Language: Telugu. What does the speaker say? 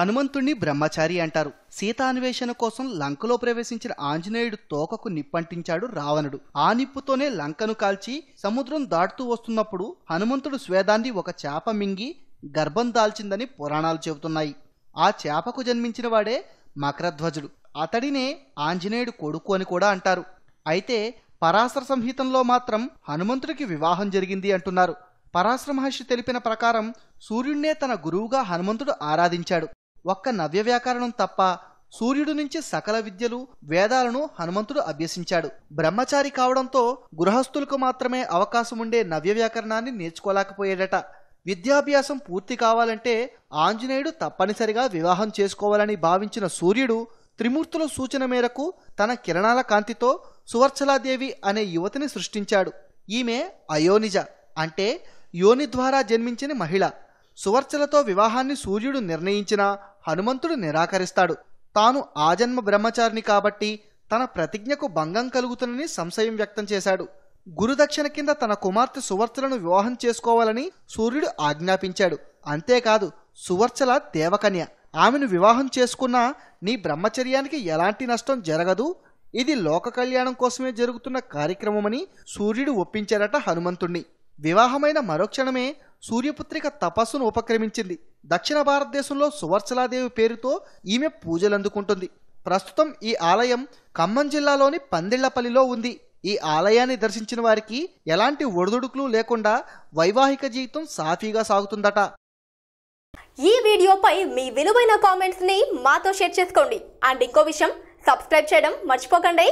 హనుమంతుణ్ణి బ్రహ్మచారి అంటారు సీతాన్వేషణ కోసం లంకలో ప్రవేశించిన ఆంజనేయుడు తోకకు నిప్పంటించాడు రావణుడు ఆ నిప్పుతోనే లంకను కాల్చి సముద్రం దాటుతూ వస్తున్నప్పుడు హనుమంతుడు స్వేదాన్ని ఒక చేప మింగి గర్భం దాల్చిందని పురాణాలు చెబుతున్నాయి ఆ చేపకు జన్మించిన వాడే మకరధ్వజుడు అతడినే ఆంజనేయుడు కొడుకు అని కూడా అంటారు అయితే పరాశర సంహితంలో మాత్రం హనుమంతుడికి వివాహం జరిగింది అంటున్నారు పరాశర మహర్షి తెలిపిన ప్రకారం సూర్యుణ్ణే తన గురువుగా హనుమంతుడు ఆరాధించాడు ఒక్క నవ్య వ్యాకరణం తప్ప సూర్యుడు నుంచి సకల విద్యలు వేదాలను హనుమంతుడు అభ్యసించాడు బ్రహ్మచారి కావడంతో గృహస్థులకు మాత్రమే అవకాశం ఉండే నవ్య వ్యాకరణాన్ని నేర్చుకోలేకపోయాడట విద్యాభ్యాసం పూర్తి కావాలంటే ఆంజనేయుడు తప్పనిసరిగా వివాహం చేసుకోవాలని భావించిన సూర్యుడు త్రిమూర్తుల సూచన మేరకు తన కిరణాల కాంతితో సువర్చలాదేవి అనే యువతిని సృష్టించాడు ఈమె అయోనిజ అంటే యోని ద్వారా జన్మించిన మహిళ సువర్చలతో వివాహాన్ని సూర్యుడు నిర్ణయించినా హనుమంతుడు నిరాకరిస్తాడు తాను ఆజన్మ బ్రహ్మచారిని కాబట్టి తన ప్రతిజ్ఞకు భంగం కలుగుతుందని సంశయం వ్యక్తం చేశాడు గురుదక్షిణ కింద తన కుమార్తె సువర్చలను వివాహం చేసుకోవాలని సూర్యుడు ఆజ్ఞాపించాడు అంతేకాదు సువర్చల దేవకన్య ఆమెను వివాహం చేసుకున్నా నీ బ్రహ్మచర్యానికి ఎలాంటి నష్టం జరగదు ఇది లోక కళ్యాణం కోసమే జరుగుతున్న కార్యక్రమమని సూర్యుడు ఒప్పించాడట హనుమంతుణ్ణి వివాహమైన మరోక్షణమే సూర్యపుత్రిక తపస్సును ఉపక్రమించింది దక్షిణ భారతదేశంలో సువర్చలాదేవి పేరుతో ఈమె పూజలు అందుకుంటుంది ప్రస్తుతం ఈ ఆలయం ఖమ్మం జిల్లాలోని పందిళ్లపల్లిలో ఉంది ఈ ఆలయాన్ని దర్శించిన వారికి ఎలాంటి ఒడిదుడుకులు లేకుండా వైవాహిక జీవితం సాఫీగా సాగుతుందట ఈ వీడియోపై మీ విలువైన కామెంట్స్ ని మాతో షేర్ చేసుకోండి అండ్ ఇంకో విషయం సబ్స్క్రైబ్ చేయడం మర్చిపోకండి